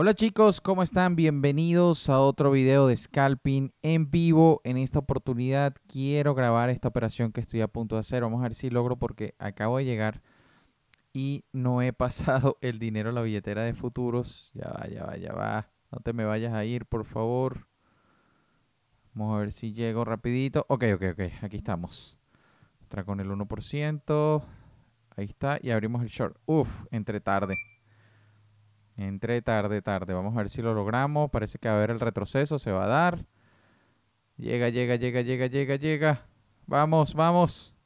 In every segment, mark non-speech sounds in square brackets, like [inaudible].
Hola chicos, ¿cómo están? Bienvenidos a otro video de scalping en vivo. En esta oportunidad quiero grabar esta operación que estoy a punto de hacer. Vamos a ver si logro porque acabo de llegar y no he [laughs] pasado el dinero a la billetera de futuros. Ya va, ya va, ya va. No te me vayas a ir, por favor. Vamos a ver si llego rapidito. Ok, ok, ok. Aquí estamos. Entra con el 1%. Ahí está. Y abrimos el short. Uf, entre tarde. Entré tarde, tarde. Vamos a ver si lo logramos. Parece que va a haber el retroceso. Se va a dar. Llega, llega, llega, llega, llega, llega. Vamos, vamos.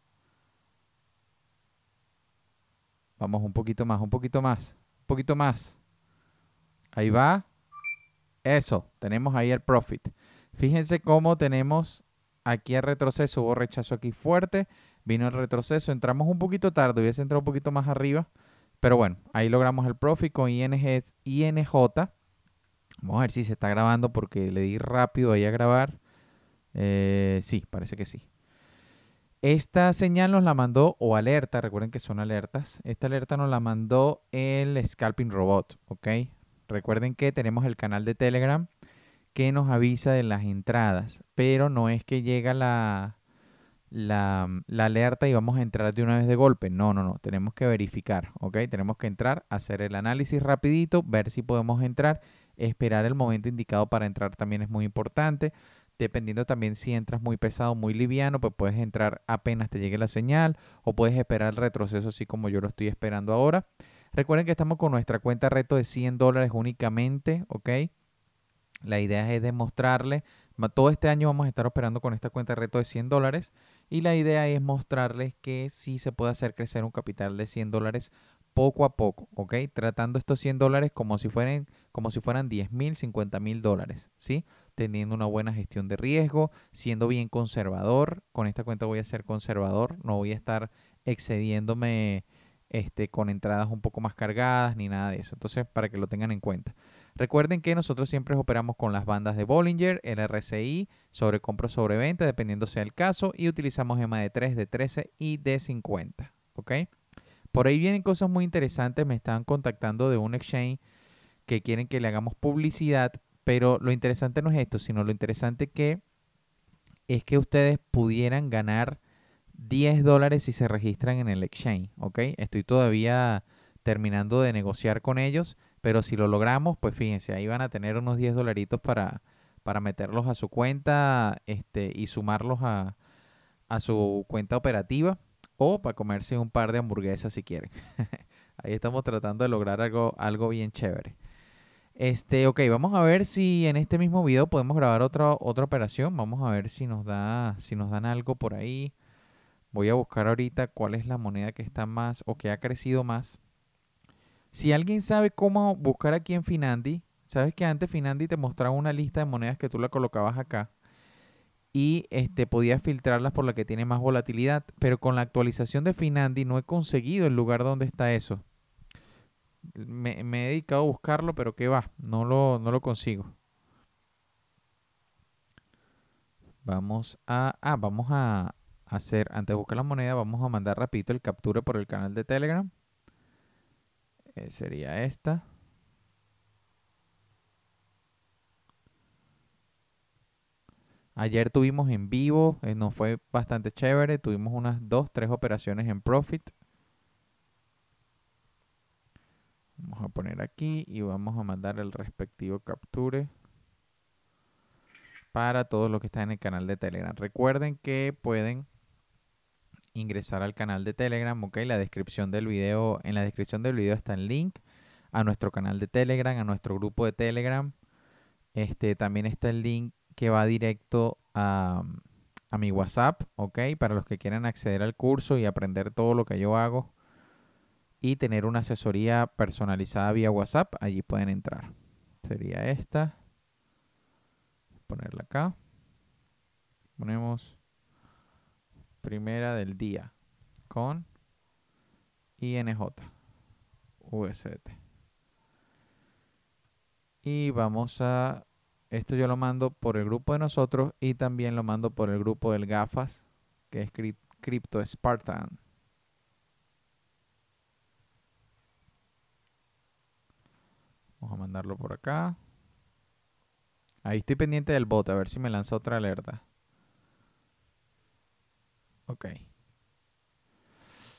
Vamos un poquito más, un poquito más. Un poquito más. Ahí va. Eso. Tenemos ahí el profit. Fíjense cómo tenemos aquí el retroceso. Hubo rechazo aquí fuerte. Vino el retroceso. Entramos un poquito tarde. Hubiese entrado un poquito más arriba. Pero bueno, ahí logramos el profit con ING, INJ. Vamos a ver si se está grabando porque le di rápido ahí a grabar. Eh, sí, parece que sí. Esta señal nos la mandó, o alerta, recuerden que son alertas. Esta alerta nos la mandó el Scalping Robot, ¿ok? Recuerden que tenemos el canal de Telegram que nos avisa de las entradas, pero no es que llega la, la, alerta y vamos a entrar de una vez de golpe. No, no, no, tenemos que verificar, ¿ok? Tenemos que entrar, hacer el análisis rapidito, ver si podemos entrar, esperar el momento indicado para entrar también es muy importante. Dependiendo también si entras muy pesado, muy liviano, pues puedes entrar apenas te llegue la señal o puedes esperar el retroceso así como yo lo estoy esperando ahora. Recuerden que estamos con nuestra cuenta reto de 100 dólares únicamente, ¿ok? La idea es demostrarle, todo este año vamos a estar operando con esta cuenta reto de 100 dólares y la idea es mostrarles que sí se puede hacer crecer un capital de 100 dólares poco a poco, ¿ok? Tratando estos 100 dólares como si fueran, como si fueran 10 mil, 50 mil dólares, ¿sí? Teniendo una buena gestión de riesgo, siendo bien conservador. Con esta cuenta voy a ser conservador, no voy a estar excediéndome este, con entradas un poco más cargadas ni nada de eso. Entonces, para que lo tengan en cuenta. Recuerden que nosotros siempre operamos con las bandas de Bollinger, el RCI, sobre compra sobre venta, dependiendo sea el caso, y utilizamos EMA de 3, de 13 y de 50. Por ahí vienen cosas muy interesantes. Me están contactando de un exchange que quieren que le hagamos publicidad, pero lo interesante no es esto, sino lo interesante que es que ustedes pudieran ganar 10 dólares si se registran en el exchange. Estoy todavía terminando de negociar con ellos pero si lo logramos, pues fíjense, ahí van a tener unos 10 dolaritos para, para meterlos a su cuenta este, y sumarlos a, su cuenta operativa o para comerse un par de hamburguesas si quieren. [laughs] Ahí estamos tratando de lograr algo, algo bien chévere. Este, ok, vamos a ver si en este mismo video podemos grabar otra, otra operación. Vamos a ver si nos, da, si nos dan algo por ahí. Voy a buscar ahorita cuál es la moneda que está más o que ha crecido más. Si alguien sabe cómo buscar aquí en Finandi, sabes que antes Finandi te mostraba una lista de monedas que tú la colocabas acá y este, podías filtrarlas por la que tiene más volatilidad, pero con la actualización de Finandi no he conseguido el lugar donde está eso. Me, he dedicado a buscarlo, pero qué va, no lo, no lo consigo. Vamos a, ah, vamos a hacer, antes de buscar la moneda, vamos a mandar rapidito el captura por el canal de Telegram. Eh, sería esta. Ayer tuvimos en vivo, eh, nos fue bastante chévere, tuvimos unas dos, tres operaciones en profit. Vamos a poner aquí y vamos a mandar el respectivo capture para todos los que están en el canal de Telegram. Recuerden que pueden ingresar al canal de Telegram, ok, la descripción del video, en la descripción del video está el link a nuestro canal de Telegram, a nuestro grupo de Telegram. Este, también está el link que va directo a, a mi WhatsApp, ok, para los que quieran acceder al curso y aprender todo lo que yo hago y tener una asesoría personalizada vía WhatsApp, allí pueden entrar. Sería esta. Ponerla acá. Ponemos primera del día con INJ UST Y vamos a... Esto yo lo mando por el grupo de nosotros y también lo mando por el grupo del GAFAS, que es Crypto Spartan. Vamos a mandarlo por acá. Ahí estoy pendiente del bot, a ver si me lanza otra alerta. Ok.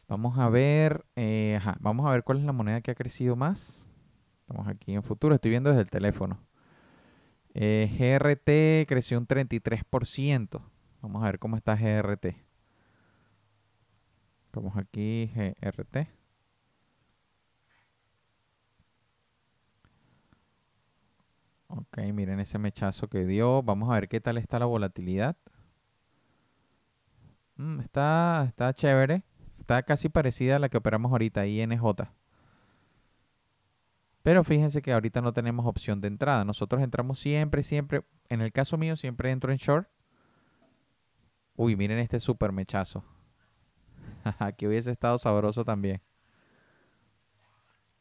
Vamos a ver, eh, vamos a ver cuál es la moneda que ha crecido más. Estamos aquí en futuro, estoy viendo desde el teléfono. Eh, GRT creció un 33%. Vamos a ver cómo está GRT. Vamos aquí, GRT. Ok, miren ese mechazo que dio. Vamos a ver qué tal está la volatilidad. Mm, está, está chévere. Está casi parecida a la que operamos ahorita, INJ. Pero fíjense que ahorita no tenemos opción de entrada. Nosotros entramos siempre, siempre. En el caso mío, siempre entro en short. Uy, miren este super mechazo. [laughs] Aquí hubiese estado sabroso también.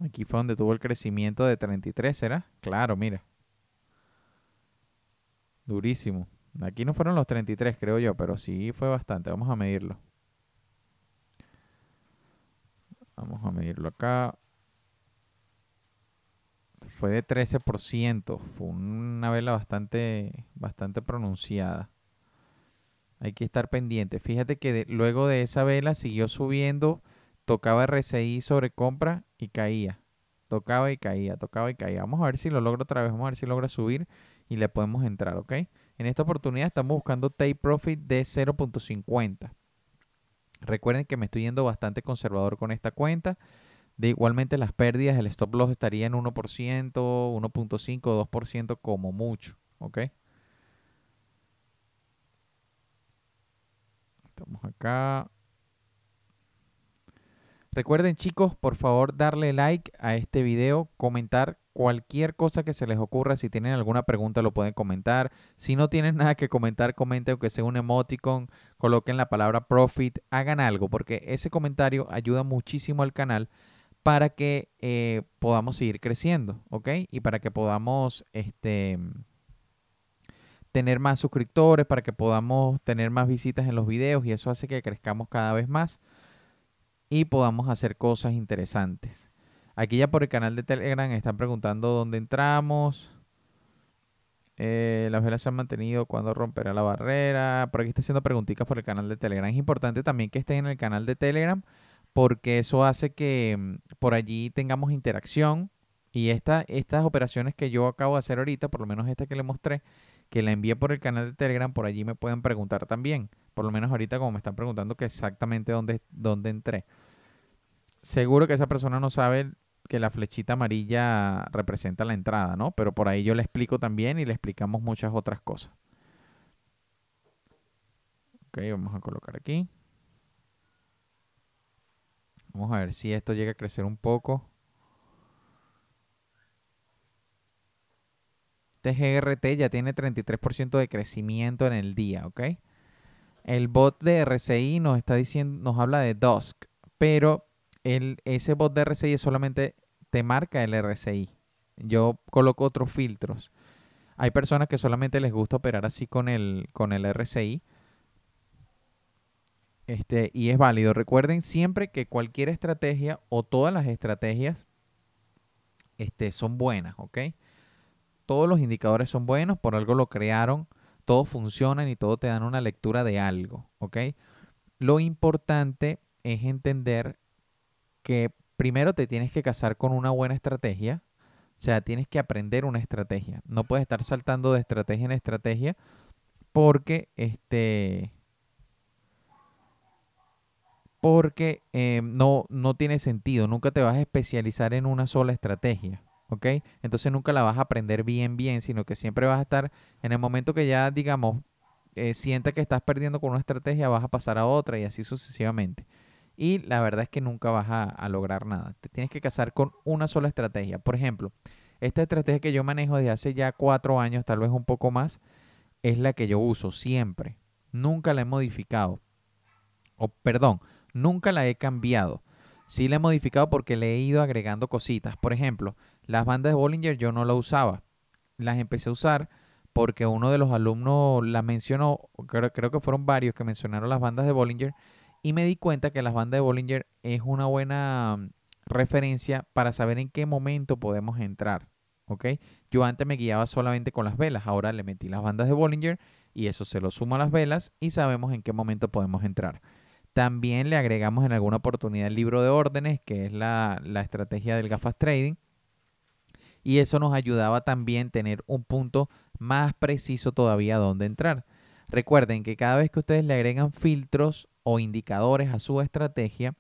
Aquí fue donde tuvo el crecimiento de 33, ¿será? Claro, mira. Durísimo. Aquí no fueron los 33, creo yo, pero sí fue bastante. Vamos a medirlo. Vamos a medirlo acá. Fue de 13%. Fue una vela bastante, bastante pronunciada. Hay que estar pendiente. Fíjate que luego de esa vela siguió subiendo. Tocaba RSI sobre compra y caía. Tocaba y caía, tocaba y caía. Vamos a ver si lo logro otra vez. Vamos a ver si logra subir y le podemos entrar, ¿ok? En esta oportunidad estamos buscando take profit de 0.50. Recuerden que me estoy yendo bastante conservador con esta cuenta. De igualmente las pérdidas, el stop loss estaría en 1%, 1.5, 2% como mucho. ¿Ok? Estamos acá. Recuerden chicos, por favor darle like a este video, comentar cualquier cosa que se les ocurra. Si tienen alguna pregunta lo pueden comentar. Si no tienen [laughs] nada que comentar, comenten aunque sea un emoticon, coloquen la palabra profit, hagan algo, porque ese comentario ayuda muchísimo al canal para que eh, podamos seguir creciendo, ¿ok? Y para que podamos este, tener más suscriptores, para que podamos tener más visitas en los videos y eso hace que crezcamos cada vez más y podamos hacer cosas interesantes. Aquí ya por el canal de Telegram están preguntando dónde entramos. Eh, las velas se han mantenido, cuándo romperá la barrera. Por aquí está haciendo preguntitas por el canal de Telegram. Es importante también que estén en el canal de Telegram porque eso hace que mm, por allí tengamos interacción. Y estas operaciones que yo acabo de hacer ahorita, por lo menos esta que le mostré, que la envié por el canal de Telegram, por allí me pueden preguntar también. Por lo menos ahorita como me están preguntando que exactamente dónde, dónde entré seguro que esa persona no sabe que la flechita amarilla representa la entrada, ¿no? Pero por ahí yo le explico también y le explicamos muchas otras cosas. Ok, vamos a colocar aquí. Vamos a ver si esto llega a crecer un poco. TGRT este ya tiene 33% de crecimiento en el día, ¿ok? El bot de RCI nos está diciendo, nos habla de Dusk, pero el, ese bot de RCI solamente te marca el RCI. Yo coloco otros filtros. Hay personas que solamente les gusta operar así con el, con el RCI. Este, y es válido. Recuerden siempre que cualquier estrategia o todas las estrategias este, son buenas, ¿ok? Todos los indicadores son buenos, por algo lo crearon, todos funcionan y todos te dan una lectura de algo, ¿ok? Lo importante es entender que primero te tienes que casar con una buena estrategia, o sea, tienes que aprender una estrategia. No puedes estar saltando de estrategia en estrategia porque este porque em, no, no tiene sentido, nunca te vas a especializar en una sola estrategia, ¿ok? Entonces nunca la vas a aprender bien, bien, sino que siempre vas a estar en el momento que ya, digamos, eh, sienta que estás perdiendo con una estrategia, vas a pasar a otra y así sucesivamente y la verdad es que nunca vas a, lograr nada. Te tienes que casar con una sola estrategia. Por ejemplo, esta estrategia que yo manejo desde hace ya cuatro años, tal vez un poco más, es la que yo uso siempre. Nunca la he modificado. O perdón, nunca la he cambiado. Sí la he modificado porque le he ido agregando cositas. Por ejemplo, las bandas de Bollinger yo no las usaba. Las empecé a usar porque uno de los alumnos las mencionó, creo que fueron varios que mencionaron las bandas de Bollinger y me di cuenta que las bandas de Bollinger es una buena mm, referencia para saber en qué momento podemos entrar. Yo antes me guiaba solamente con las velas, ahora le metí las bandas de Bollinger y eso se lo sumo a las velas y sabemos en qué momento podemos entrar. También le agregamos en alguna oportunidad el libro de órdenes, que es la, estrategia del gafas trading. Y eso nos ayudaba también a tener un punto más preciso todavía donde entrar. Recuerden que cada vez que ustedes le agregan filtros o indicadores a su estrategia,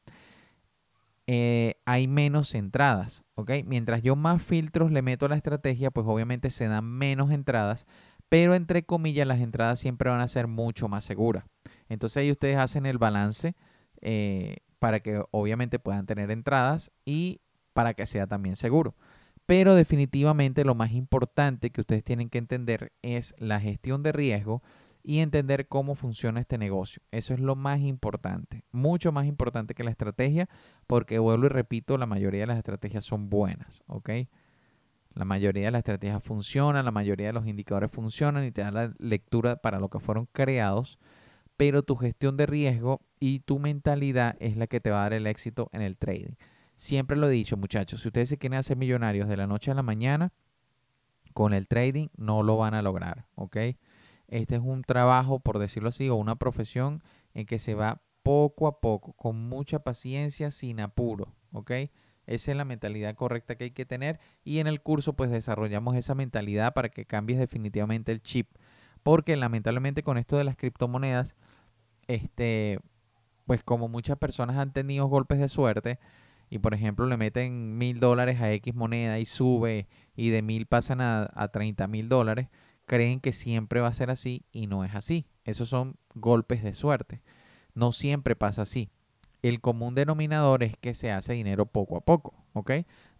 eh, hay menos entradas, Mientras yo más filtros le meto a la estrategia, pues obviamente se dan menos entradas, pero entre comillas las entradas siempre van a ser mucho más seguras. Entonces ahí ustedes hacen el balance eh, para que obviamente puedan tener entradas y para que sea también seguro. Pero definitivamente lo más importante que ustedes tienen que entender es la gestión de riesgo y entender cómo funciona este negocio. Eso es lo más importante, mucho más importante que la estrategia, porque vuelvo y repito, la mayoría de las estrategias son buenas, ¿ok? La mayoría de las estrategias funcionan, la mayoría de los indicadores funcionan y te dan la lectura para lo que fueron creados, pero tu gestión de riesgo y tu mentalidad es la que te va a dar el éxito en el trading. Siempre lo he dicho, muchachos, si ustedes se quieren hacer millonarios de la noche a la mañana, con el trading no lo van a lograr, ¿ok? Este es un trabajo, por decirlo así, o una profesión en que se va poco a poco, con mucha paciencia, sin apuro, ¿ok? Esa es la mentalidad correcta que hay que tener y en el curso pues desarrollamos esa mentalidad para que cambies definitivamente el chip. Porque lamentablemente con esto de las criptomonedas, este, pues como muchas personas han tenido golpes de suerte y por ejemplo le meten mil dólares a X moneda y sube y de mil pasan a, a mil dólares, creen que siempre va a ser así y no es así. Esos son golpes de suerte. No siempre pasa así. El común denominador es que se hace dinero poco a poco, ¿ok?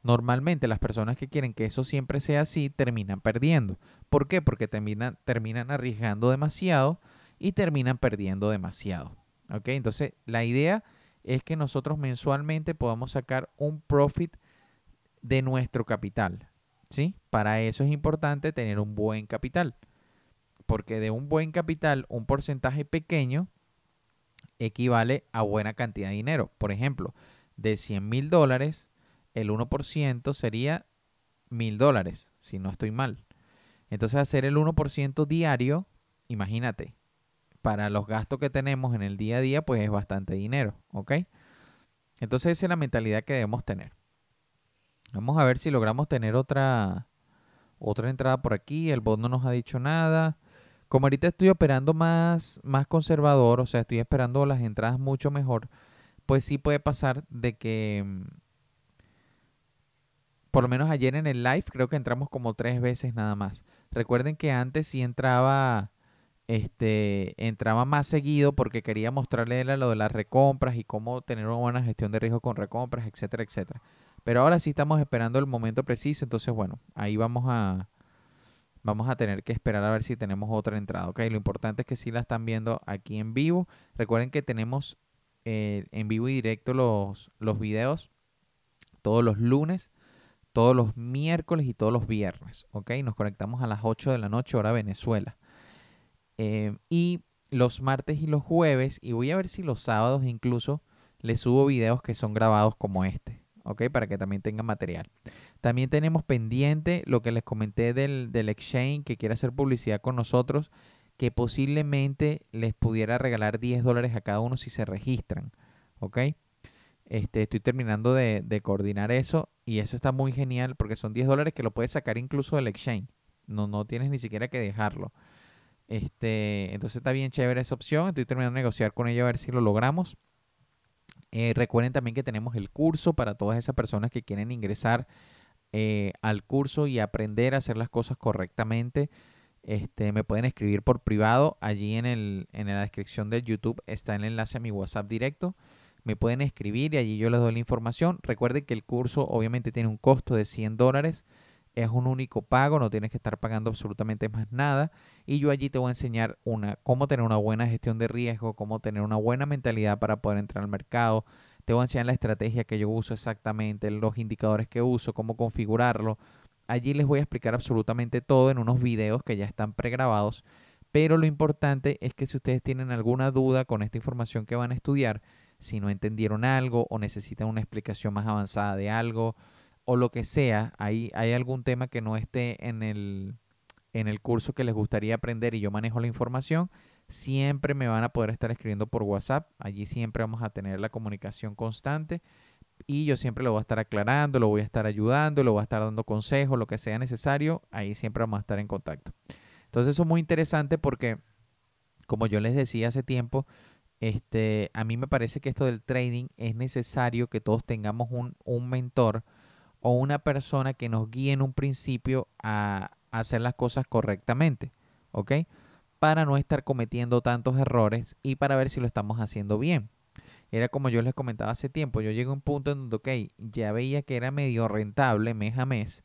Normalmente las personas que quieren que eso siempre sea así terminan perdiendo. ¿Por qué? Porque terminan, terminan arriesgando demasiado y terminan perdiendo demasiado, ¿ok? Entonces la idea es que nosotros mensualmente podamos sacar un profit de nuestro capital. Para eso es importante tener un buen capital, porque de un buen capital un porcentaje pequeño equivale a buena cantidad de dinero. Por ejemplo, de 100 mil dólares, el 1% sería mil dólares, si no estoy mal. Entonces hacer el 1% diario, imagínate, para los gastos que tenemos en el día a día, pues es bastante dinero, ¿ok? Entonces esa es la mentalidad que debemos tener. Vamos a ver si logramos tener otra, otra entrada por aquí. El bot no nos ha dicho nada. Como ahorita estoy operando más, más conservador, o sea, estoy esperando las entradas mucho mejor, pues sí puede pasar de que, mm, por lo menos ayer en el live, creo que entramos como tres veces nada más. Recuerden que antes sí entraba, este, entraba más seguido porque quería mostrarle lo de las recompras y cómo tener una buena gestión de riesgo con recompras, etcétera, etcétera. Pero ahora sí estamos esperando el momento preciso, entonces bueno, ahí vamos a vamos a tener que esperar a ver si tenemos otra entrada, ¿ok? Lo importante es que sí la están viendo aquí en vivo. Recuerden que tenemos eh, en vivo y directo los, los videos todos los lunes, todos los miércoles y todos los viernes, ¿ok? Nos conectamos a las 8 de la noche, hora Venezuela. Em, y los martes y los jueves, y voy a ver si los sábados incluso les subo videos que son grabados como este. Para que también tengan material. También tenemos pendiente lo que les comenté del, exchange que quiere hacer publicidad con nosotros, que posiblemente les pudiera regalar 10 dólares a cada uno si se registran, este, estoy terminando de, coordinar eso y eso está muy genial porque son 10 dólares que lo puedes sacar incluso del exchange. No, no tienes ni siquiera que dejarlo. Este, entonces está bien chévere esa opción. Estoy terminando de negociar con ellos a ver si lo logramos. Eh, recuerden también que tenemos el curso para todas esas personas que quieren ingresar eh, al curso y aprender a hacer las cosas correctamente. Este, me pueden escribir por privado. Allí en, el, en la descripción del YouTube está el enlace a mi WhatsApp directo. Me pueden escribir y allí yo les doy la información. Recuerden que el curso obviamente tiene un costo de 100 dólares es un único pago, no tienes que estar pagando absolutamente más nada. Y yo allí te voy a enseñar una, cómo tener una buena gestión de riesgo, cómo tener una buena mentalidad para poder entrar al mercado. Te voy a enseñar la estrategia que yo uso exactamente, los indicadores que uso, cómo configurarlo. Allí les voy a explicar absolutamente todo en unos videos que ya están pregrabados. Pero lo importante es que si ustedes tienen alguna duda con esta información que van a estudiar, si no entendieron algo o necesitan una explicación más avanzada de algo, o lo que sea, ahí hay algún tema que no esté en el, en el curso que les gustaría aprender y yo manejo la información, siempre me van a poder estar escribiendo por WhatsApp. Allí siempre vamos a tener la comunicación constante y yo siempre lo voy a estar aclarando, lo voy a estar ayudando, lo voy a estar dando consejos, lo que sea necesario, ahí siempre vamos a estar en contacto. Entonces eso es muy interesante porque, como yo les decía hace tiempo, este, a mí me parece que esto del trading es necesario que todos tengamos un, un mentor o una persona que nos guíe en un principio a hacer las cosas correctamente, ¿ok? Para no estar cometiendo tantos errores y para ver si lo estamos haciendo bien. Era como yo les comentaba hace tiempo, yo llegué a un punto en donde, ok, ya veía que era medio rentable mes a mes,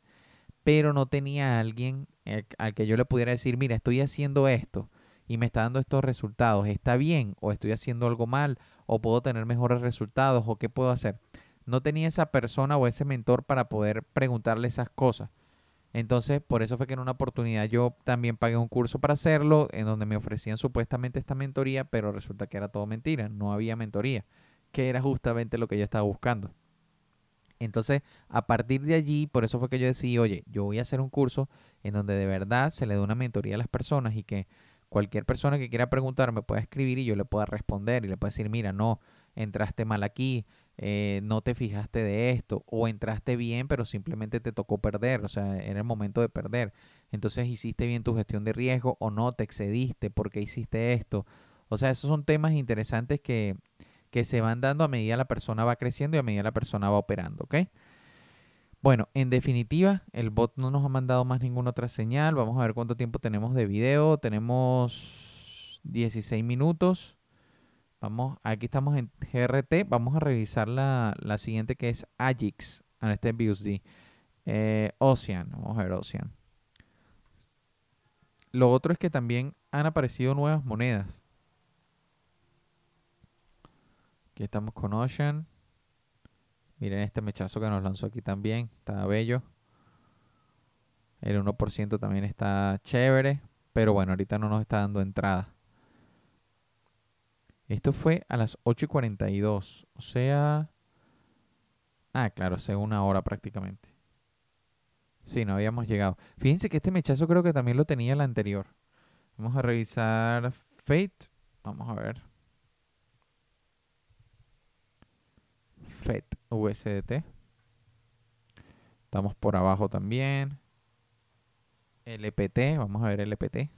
pero no tenía a alguien eh, al que yo le pudiera decir, mira, estoy haciendo esto y me está dando estos resultados, ¿está bien? ¿O estoy haciendo algo mal? ¿O puedo tener mejores resultados? ¿O qué puedo hacer? no tenía esa persona o ese mentor para poder preguntarle esas cosas. Entonces, por eso fue que en una oportunidad yo también pagué un curso para hacerlo, en donde me ofrecían supuestamente esta mentoría, pero resulta que era todo mentira, no había mentoría, que era justamente lo que yo estaba buscando. Entonces, a partir de allí, por eso fue que yo decidí, oye, yo voy a hacer un curso en donde de verdad se le dé una mentoría a las personas y que cualquier persona que quiera preguntarme pueda escribir y yo le pueda responder y le pueda decir, mira, no, entraste mal aquí, eh, no te fijaste de esto o entraste bien pero simplemente te tocó perder, o sea, era el momento de perder. Entonces hiciste bien tu gestión de riesgo o no, te excediste, porque hiciste esto? O sea, esos son temas interesantes que, se van dando a medida la persona va creciendo y a medida la persona va operando, ¿ok? Bueno, en definitiva, el bot no nos ha mandado más ninguna otra señal. Vamos a ver cuánto tiempo tenemos de video. Tenemos 16 minutos. Vamos, aquí estamos en GRT. Vamos a revisar la, siguiente que es Agix. En este BUSD. Eh, Ocean. Vamos a ver Ocean. Lo otro es que también han aparecido nuevas monedas. Aquí estamos con Ocean. Miren este mechazo que nos lanzó aquí también. Está bello. El 1% también está chévere. Pero bueno, ahorita no nos está dando entrada. Esto fue a las 8 y 42. O sea. Ah, claro, hace una hora prácticamente. Sí, no habíamos llegado. Fíjense que este mechazo creo que también lo tenía el anterior. Vamos a revisar Fate. Vamos a ver. Fate USDT. Estamos por abajo también. LPT. Vamos a ver LPT.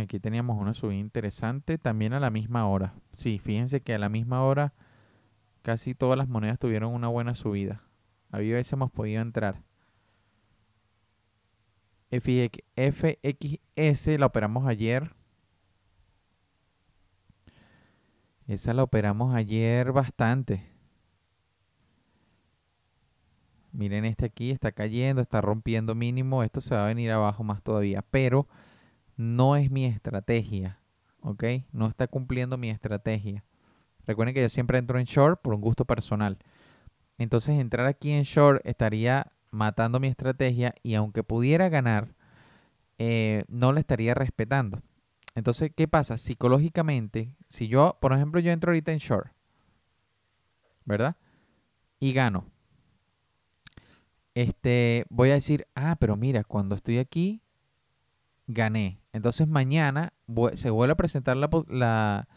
Aquí teníamos una subida interesante también a la misma hora. Sí, fíjense que a la misma hora casi todas las monedas tuvieron una buena subida. A veces hemos podido entrar. FXS la operamos ayer. Esa la operamos ayer bastante. Miren este aquí, está cayendo, está rompiendo mínimo. Esto se va a venir abajo más todavía. Pero no es mi estrategia, ¿ok? No está cumpliendo mi estrategia. Recuerden que yo siempre entro en short por un gusto personal. Entonces entrar aquí en short estaría matando mi estrategia y aunque pudiera ganar, eh, no la estaría respetando. Entonces, ¿qué pasa? Psicológicamente, si yo, por ejemplo, yo entro ahorita en short, ¿verdad? Y gano. Este, voy a decir, ah, pero mira, cuando estoy aquí, gané. Entonces mañana se vuelve a presentar la,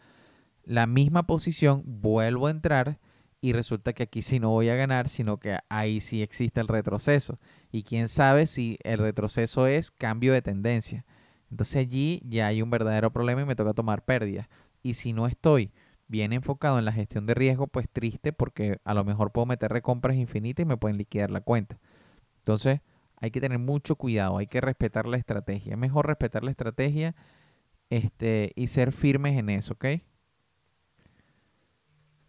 la, misma posición, vuelvo a entrar y resulta que aquí sí no voy a ganar, sino que ahí sí existe el retroceso. Y quién sabe si el retroceso es cambio de tendencia. Entonces allí ya hay un verdadero problema y me toca tomar pérdidas. Y si no estoy bien enfocado en la gestión de riesgo, pues triste porque a lo mejor puedo meter recompras infinitas y me pueden liquidar la cuenta. Entonces, hay que tener mucho cuidado, hay que respetar la estrategia. Es mejor respetar la estrategia este, y ser firmes en eso, ¿ok?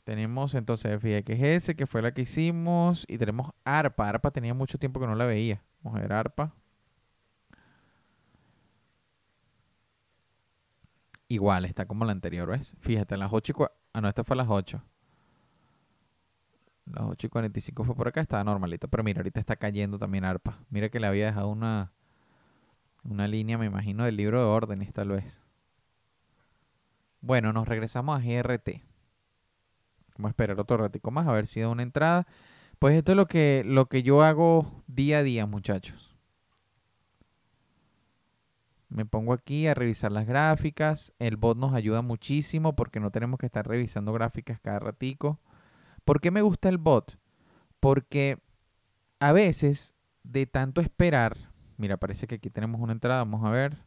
Tenemos entonces fíjate que es ese, que fue la que hicimos. Y tenemos ARPA. ARPA tenía mucho tiempo que no la veía. Vamos a ver ARPA. Igual, está como la anterior, ¿ves? Fíjate, a las 8 y Ah, no, esta fue a las 8. Las 8 y 45 fue por acá, estaba normalito. Pero mira, ahorita está cayendo también arpa. Mira que le había dejado una, una línea, me imagino, del libro de órdenes, tal vez. Bueno, nos regresamos a GRT. Vamos a esperar otro ratico más a ver si da una entrada. Pues esto es lo que, lo que yo hago día a día, muchachos. Me pongo aquí a revisar las gráficas. El bot nos ayuda muchísimo porque no tenemos que estar revisando gráficas cada ratico. ¿Por qué me gusta el bot? Porque a veces de tanto esperar, mira, parece que aquí tenemos una entrada, vamos a ver.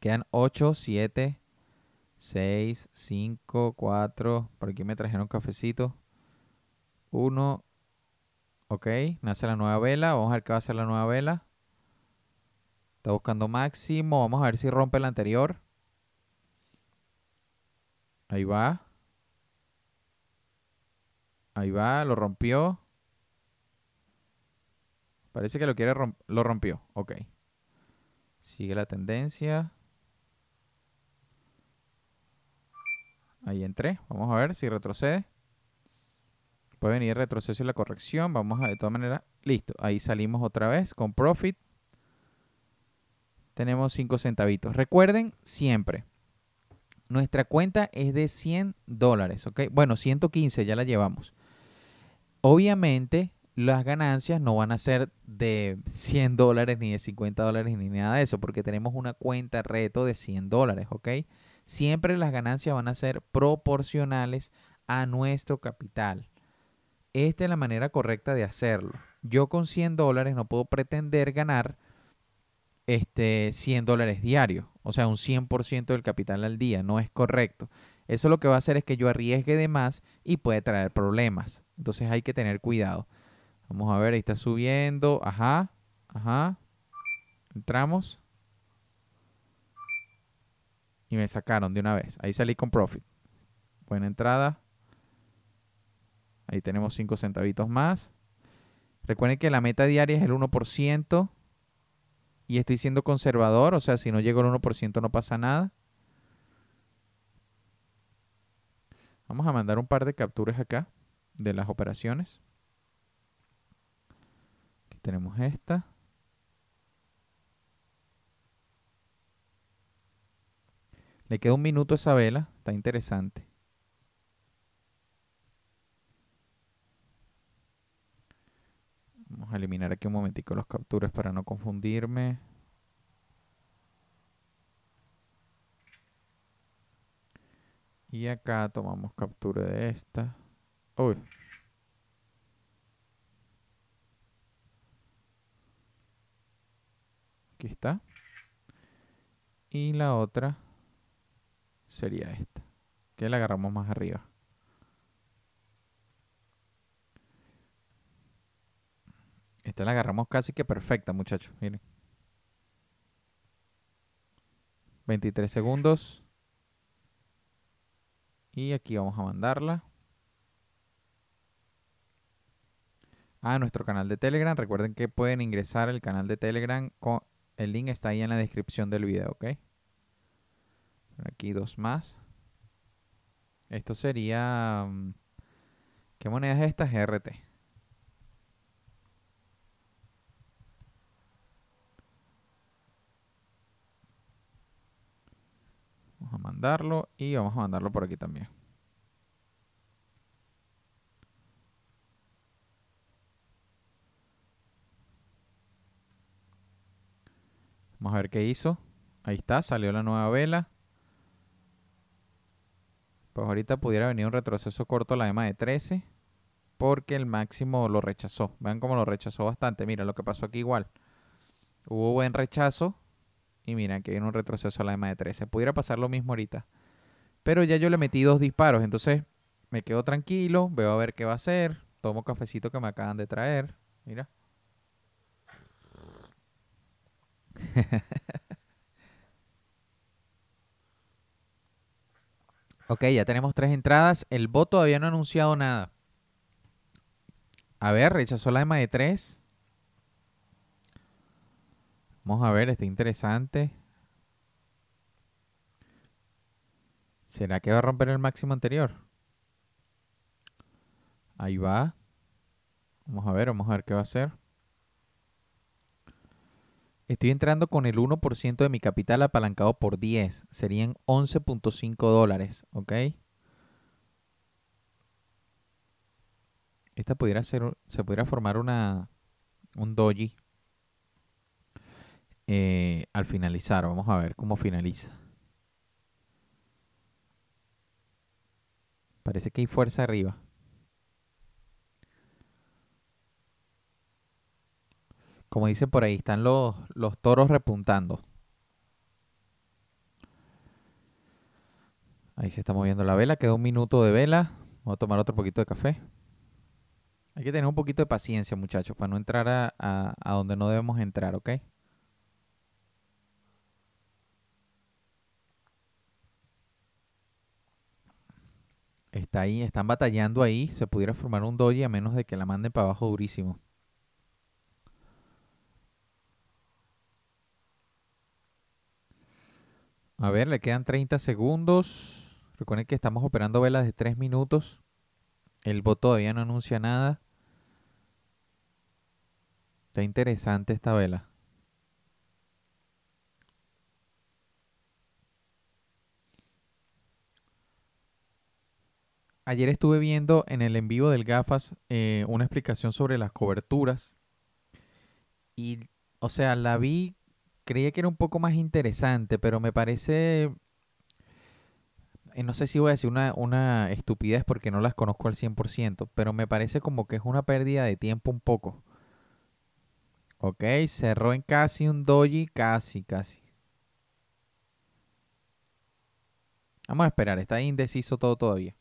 Quedan 8, 7, 6, 5, 4. Por aquí me trajeron cafecito. 1. Ok, nace la nueva vela. Vamos a ver qué va a ser la nueva vela. Está buscando máximo. Vamos a ver si rompe la anterior. Ahí va. Ahí va, lo rompió. Parece que lo quiere lo rompió. Ok. Sigue la tendencia. Ahí entré. Vamos a ver si retrocede. Puede venir retroceso y la corrección. Vamos a de toda manera, Listo. Ahí salimos otra vez con profit. Tenemos 5 centavitos. Recuerden siempre. Nuestra cuenta es de 100 dólares. ¿ok? Bueno, 115 ya la llevamos. Obviamente, las ganancias no van a ser de 100 dólares, ni de 50 dólares, ni nada de eso, porque tenemos una cuenta reto de 100 dólares, ¿ok? Siempre las ganancias van a ser proporcionales a nuestro capital. Esta es la manera correcta de hacerlo. Yo con 100 dólares no puedo pretender ganar este, 100 dólares diarios, o sea, un 100% del capital al día, no es correcto. Eso lo que va a hacer es que yo arriesgue de más y puede traer problemas. Entonces hay que tener cuidado. Vamos a ver, ahí está subiendo. Ajá, ajá. Entramos. Y me sacaron de una vez. Ahí salí con profit. Buena entrada. Ahí tenemos 5 centavitos más. Recuerden que la meta diaria es el 1%. Y estoy siendo conservador. O sea, si no llego al 1% no pasa nada. Vamos a mandar un par de capturas acá de las operaciones. Aquí tenemos esta. Le queda un minuto a esa vela, está interesante. Vamos a eliminar aquí un momentico las capturas para no confundirme. Y acá tomamos captura de esta. Aquí está. Y la otra sería esta, que la agarramos más arriba. Esta la agarramos casi que perfecta, muchachos. Miren. 23 segundos. Y aquí vamos a mandarla. a nuestro canal de Telegram. Recuerden que pueden ingresar al canal de Telegram. Con, el link está ahí en la descripción del video, ¿ok? Aquí dos más. Esto sería... Mm, ¿Qué moneda es esta? GRT. Vamos a mandarlo y vamos a mandarlo por aquí también. Vamos a ver qué hizo. Ahí está, salió la nueva vela. Pues ahorita pudiera venir un retroceso corto a la EMA de 13. Porque el máximo lo rechazó. Vean cómo lo rechazó bastante. Mira lo que pasó aquí igual. Hubo buen rechazo. Y mira que viene un retroceso a la EMA de 13. Pudiera pasar lo mismo ahorita. Pero ya yo le metí dos disparos. Entonces me quedo tranquilo. Veo a ver qué va a hacer. Tomo cafecito que me acaban de traer. Mira. [laughs] ok, ya tenemos tres entradas. El voto todavía no ha anunciado nada. A ver, rechazó la EMA de tres. Vamos a ver, está interesante. ¿Será que va a romper el máximo anterior? Ahí va. Vamos a ver, vamos a ver qué va a hacer. Estoy entrando con el 1% de mi capital apalancado por 10. Serían 11.5 dólares, ¿ok? Esta pudiera ser, se pudiera formar una, un doji eh, al finalizar. Vamos a ver cómo finaliza. Parece que hay fuerza arriba. como dicen por ahí, están los, toros repuntando. Ahí se está moviendo la vela, queda un minuto de vela. Voy a tomar otro poquito de café. Hay que tener un poquito de paciencia, muchachos, para no entrar a, a, donde no debemos entrar, ¿ok? Está ahí, están batallando ahí. Se pudiera formar un doji a menos de que la manden para abajo durísimo. A ver, le quedan 30 segundos. Recuerden que estamos operando velas de 3 minutos. El bot todavía no anuncia nada. Está interesante esta vela. Ayer estuve viendo en el en vivo del GAFAS eh, una explicación sobre las coberturas. Y, o sea, la vi creía que era un poco más interesante, pero me parece... Eh, no sé si voy a decir una, estupidez porque no las conozco al 100%, pero me parece como que es una pérdida de tiempo un poco. Ok, cerró en casi un doji, casi, casi. Vamos a esperar, está indeciso todo todavía.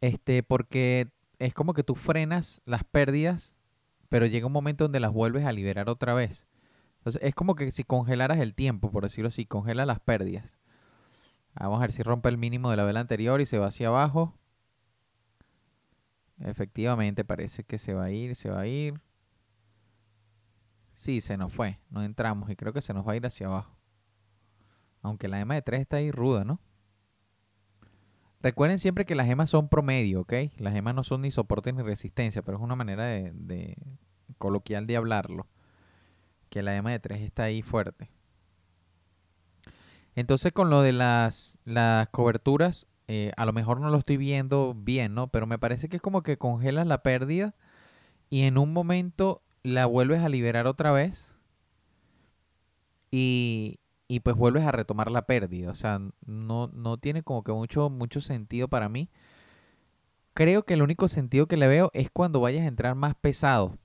Este, porque es como que tú frenas las pérdidas, pero llega un momento donde las vuelves a liberar otra vez. Entonces, es como que si congelaras el tiempo, por decirlo así, congela las pérdidas. Vamos a ver si rompe el mínimo de la vela anterior y se va hacia abajo. Efectivamente, parece que se va a ir, se va a ir. Sí, se nos fue. No entramos y creo que se nos va a ir hacia abajo. Aunque la EMA de 3 está ahí ruda, ¿no? Recuerden siempre que las gemas son promedio, ¿ok? Las gemas no son ni soporte ni resistencia, pero es una manera de coloquial de hablarlo que la m de 3 está ahí fuerte. Entonces con lo de las, las coberturas, eh, a lo mejor no lo estoy viendo bien, ¿no? Pero me parece que es como que congelas la pérdida y en un momento la vuelves a liberar otra vez y, y pues vuelves a retomar la pérdida. O sea, no, no tiene como que mucho, mucho sentido para mí. Creo que el único sentido que le veo es cuando vayas a entrar más pesado.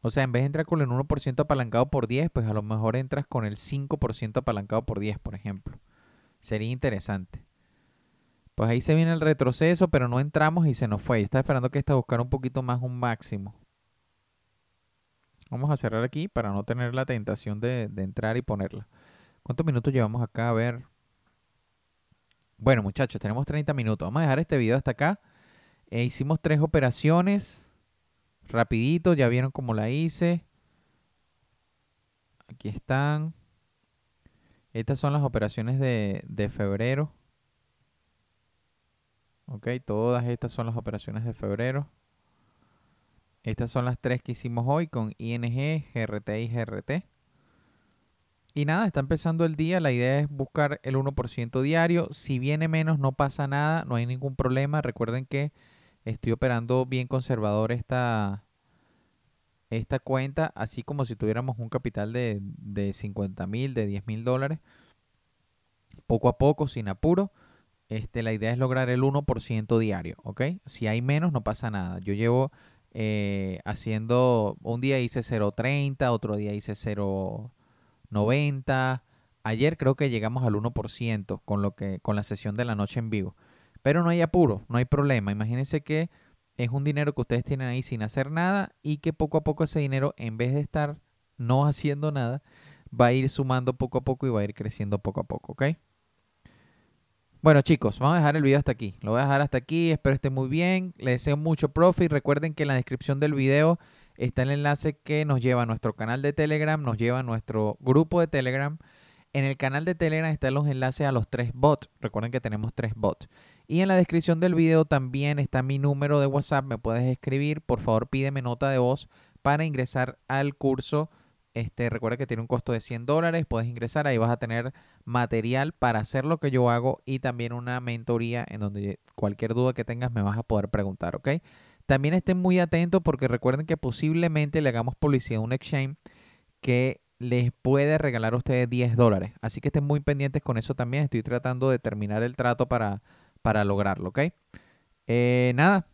O sea, en vez de entrar con el 1% apalancado por 10, pues a lo mejor entras con el 5% apalancado por 10, por ejemplo. Sería interesante. Pues ahí se viene el retroceso, pero no entramos y se nos fue. Está esperando que esta buscara un poquito más un máximo. Vamos a cerrar aquí para no tener la tentación de, entrar y ponerla. ¿Cuántos minutos llevamos acá? A ver. Bueno, muchachos, tenemos 30 minutos. Vamos a dejar este video hasta acá. Eh, hicimos tres operaciones rapidito, ya vieron cómo la hice. Aquí están. Estas son las operaciones de, de febrero. Ok, todas estas son las operaciones de febrero. Estas son las tres que hicimos hoy con ING, GRT y GRT. Y nada, está empezando el día. La idea es buscar el 1% diario. Si viene menos, no pasa nada, no hay ningún problema. Recuerden que estoy operando bien conservador esta, esta cuenta, así como si tuviéramos un capital de, de 50 mil, de 10 mil dólares, poco a poco, sin apuro. Este, la idea es lograr el 1% diario, ¿ok? Si hay menos, no pasa nada. Yo llevo eh, haciendo, un día hice 0.30, otro día hice 0.90. Ayer creo que llegamos al 1% con, lo que, con la sesión de la noche en vivo. Pero no hay apuro, no hay problema. Imagínense que es un dinero que ustedes tienen ahí sin hacer nada y que poco a poco ese dinero, en vez de estar no haciendo nada, va a ir sumando poco a poco y va a ir creciendo poco a poco, ¿ok? Bueno chicos, vamos a dejar el video hasta aquí. Lo voy a dejar hasta aquí, espero esté muy bien. Les deseo mucho profit. Recuerden que en la descripción del video está el enlace que nos lleva a nuestro canal de Telegram, nos lleva a nuestro grupo de Telegram. En el canal de Telegram están los enlaces a los tres bots. Recuerden que tenemos tres bots. Y en la descripción del video también está mi número de WhatsApp, me puedes escribir, por favor pídeme nota de voz para ingresar al curso. Este, recuerda que tiene un costo de 100 dólares, puedes ingresar, ahí vas a tener material para hacer lo que yo hago y también una mentoría en donde cualquier duda que tengas me vas a poder preguntar, ¿ok? También estén muy atentos porque recuerden que posiblemente le hagamos publicidad a un exchange que les puede regalar a ustedes 10 dólares. Así que estén muy pendientes con eso también. Estoy tratando de terminar el trato para para lograrlo, ¿ok? Eh, nada,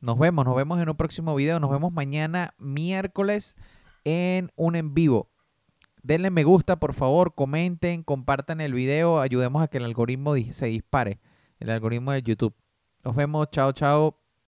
nos vemos, nos vemos en un próximo video, nos vemos mañana miércoles en un en vivo. Denle me gusta, por favor, comenten, compartan el video, ayudemos a que el algoritmo se dispare, el algoritmo de YouTube. Nos vemos, chao, chao.